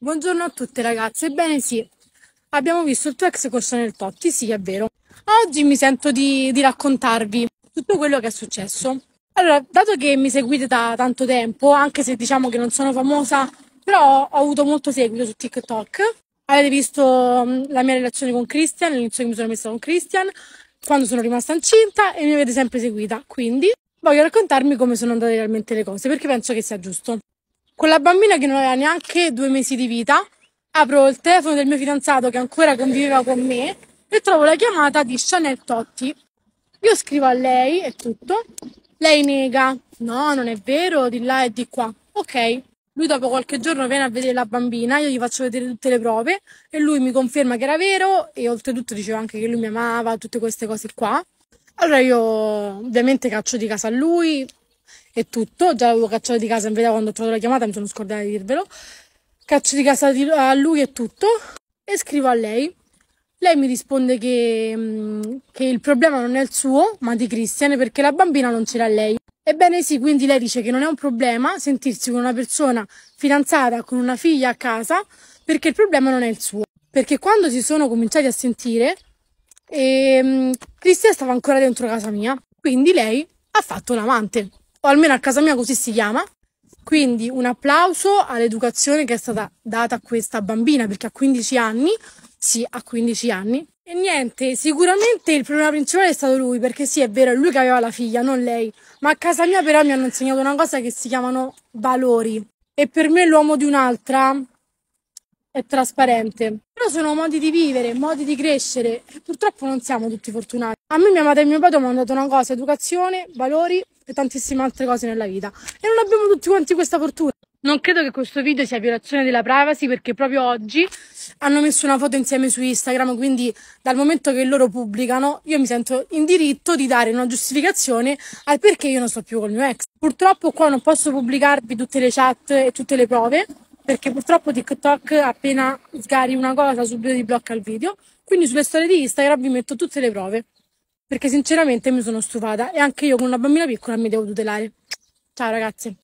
Buongiorno a tutte ragazze, ebbene sì, abbiamo visto il tuo ex corso nel Totti, sì è vero. Oggi mi sento di, di, raccontarvi tutto quello che è successo. Allora, dato che mi seguite da tanto tempo, anche se diciamo che non sono famosa, però ho avuto molto seguito su TikTok. Avete visto mm, la mia relazione con Christian, l'inizio che mi sono messa con Christian, quando sono rimasta incinta e mi avete sempre seguita. Quindi voglio raccontarmi come sono andate realmente le cose, perché penso che sia giusto con la bambina che non aveva neanche due mesi di vita, apro il telefono del mio fidanzato che ancora conviveva con me e trovo la chiamata di Chanel Totti. Io scrivo a lei e tutto. Lei nega, no, non è vero, di là e di qua. Ok, lui dopo qualche giorno viene a vedere la bambina, io gli faccio vedere tutte le prove e lui mi conferma che era vero e oltretutto diceva anche che lui mi amava, tutte queste cose qua. Allora io ovviamente caccio di casa a lui, e tutto. Già l'avevo cacciato di casa, in verità quando ho trovato la chiamata mi sono scordata di dirvelo. Caccio di casa a lui e tutto e scrivo a lei. Lei mi risponde che, mm, che il problema non è il suo, ma di Christian, perché la bambina non ce l'ha lei. Ebbene sì, quindi lei dice che non è un problema sentirsi con una persona fidanzata, con una figlia a casa, perché il problema non è il suo. Perché quando si sono cominciati a sentire, ehm, Cristian stava ancora dentro casa mia, quindi lei ha fatto un amante o almeno a casa mia così si chiama. Quindi un applauso all'educazione che è stata data a questa bambina, perché ha 15 anni, sì, a 15 anni. E niente, sicuramente il problema principale è stato lui, perché sì, è vero, è lui che aveva la figlia, non lei. Ma a casa mia però mi hanno insegnato una cosa che si chiamano valori. E per me l'uomo di un'altra è trasparente. Però sono modi di vivere, modi di crescere. Purtroppo non siamo tutti fortunati. A me mia madre e mio padre mi hanno dato una cosa, educazione, valori e tantissime altre cose nella vita. E non abbiamo tutti quanti questa fortuna. Non credo che questo video sia violazione della privacy perché proprio oggi hanno messo una foto insieme su Instagram, quindi dal momento che loro pubblicano io mi sento in diritto di dare una giustificazione al perché io non sto più col mio ex. Purtroppo qua non posso pubblicarvi tutte le chat e tutte le prove perché purtroppo TikTok appena sgari una cosa subito ti blocca il video, quindi sulle storie di Instagram vi metto tutte le prove perché sinceramente mi sono stufata e anche io con una bambina piccola mi devo tutelare. Ciao ragazzi!